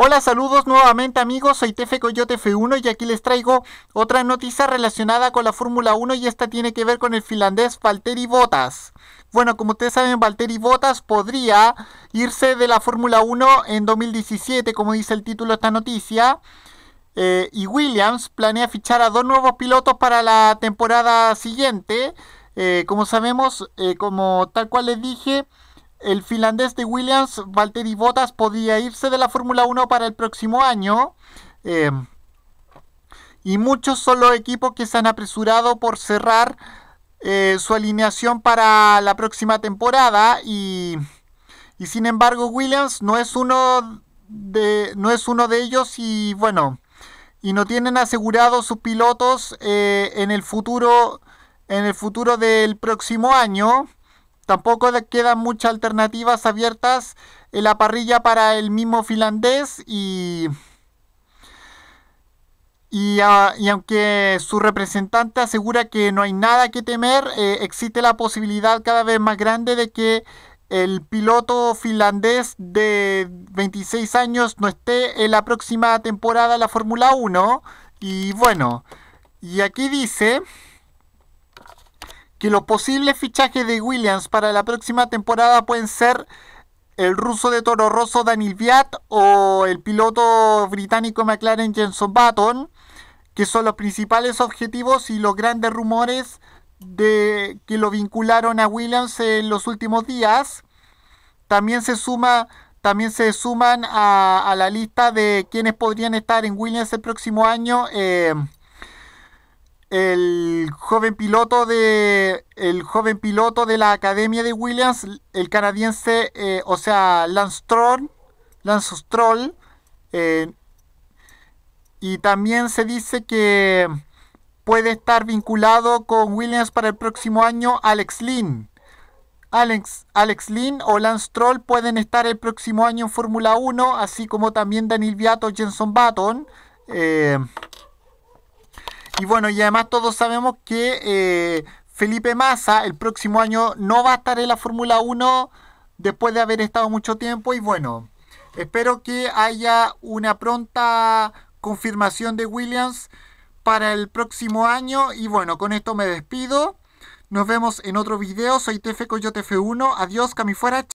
Hola, saludos nuevamente amigos, soy Tefe Coyote F1 y aquí les traigo otra noticia relacionada con la Fórmula 1 y esta tiene que ver con el finlandés Valtteri Bottas. Bueno, como ustedes saben, Valtteri Bottas podría irse de la Fórmula 1 en 2017, como dice el título de esta noticia. Eh, y Williams planea fichar a dos nuevos pilotos para la temporada siguiente. Eh, como sabemos, eh, como tal cual les dije, el finlandés de Williams, Valtteri Bottas, podía irse de la Fórmula 1 para el próximo año. Eh, y muchos son los equipos que se han apresurado por cerrar eh, su alineación para la próxima temporada. Y, sin embargo, Williams no es uno de, no es uno de ellos. Y bueno, y no tienen asegurados sus pilotos eh, en el futuro en el futuro del próximo año Tampoco quedan muchas alternativas abiertas en eh, la parrilla para el mismo finlandés y, ah, y, aunque su representante asegura que no hay nada que temer, eh, existe la posibilidad cada vez más grande de que el piloto finlandés de 26 años no esté en la próxima temporada de la Fórmula 1. Y bueno, y aquí dice que los posibles fichajes de Williams para la próxima temporada pueden ser el ruso de Toro Rosso Daniel Viat o el piloto británico McLaren Jenson Button, que son los principales objetivos y los grandes rumores de que lo vincularon a Williams en los últimos días. También se suma también se suman a, la lista de quienes podrían estar en Williams el próximo año. Eh, el joven piloto de el joven piloto de la academia de Williams, el canadiense, eh, o sea, Lance Stroll, Lance eh, y también se dice que puede estar vinculado con Williams para el próximo año Alex Lynn. Alex, Alex Lynn o Lance troll pueden estar el próximo año en Fórmula 1, así como también Daniel Viato, Jenson Button. Eh, y bueno, y además todos sabemos que eh, Felipe Massa el próximo año no va a estar en la Fórmula 1 después de haber estado mucho tiempo. Y bueno, espero que haya una pronta confirmación de Williams para el próximo año. Y bueno, con esto me despido. Nos vemos en otro video. Soy Tefe Coyote F1. Adiós, Camifuera.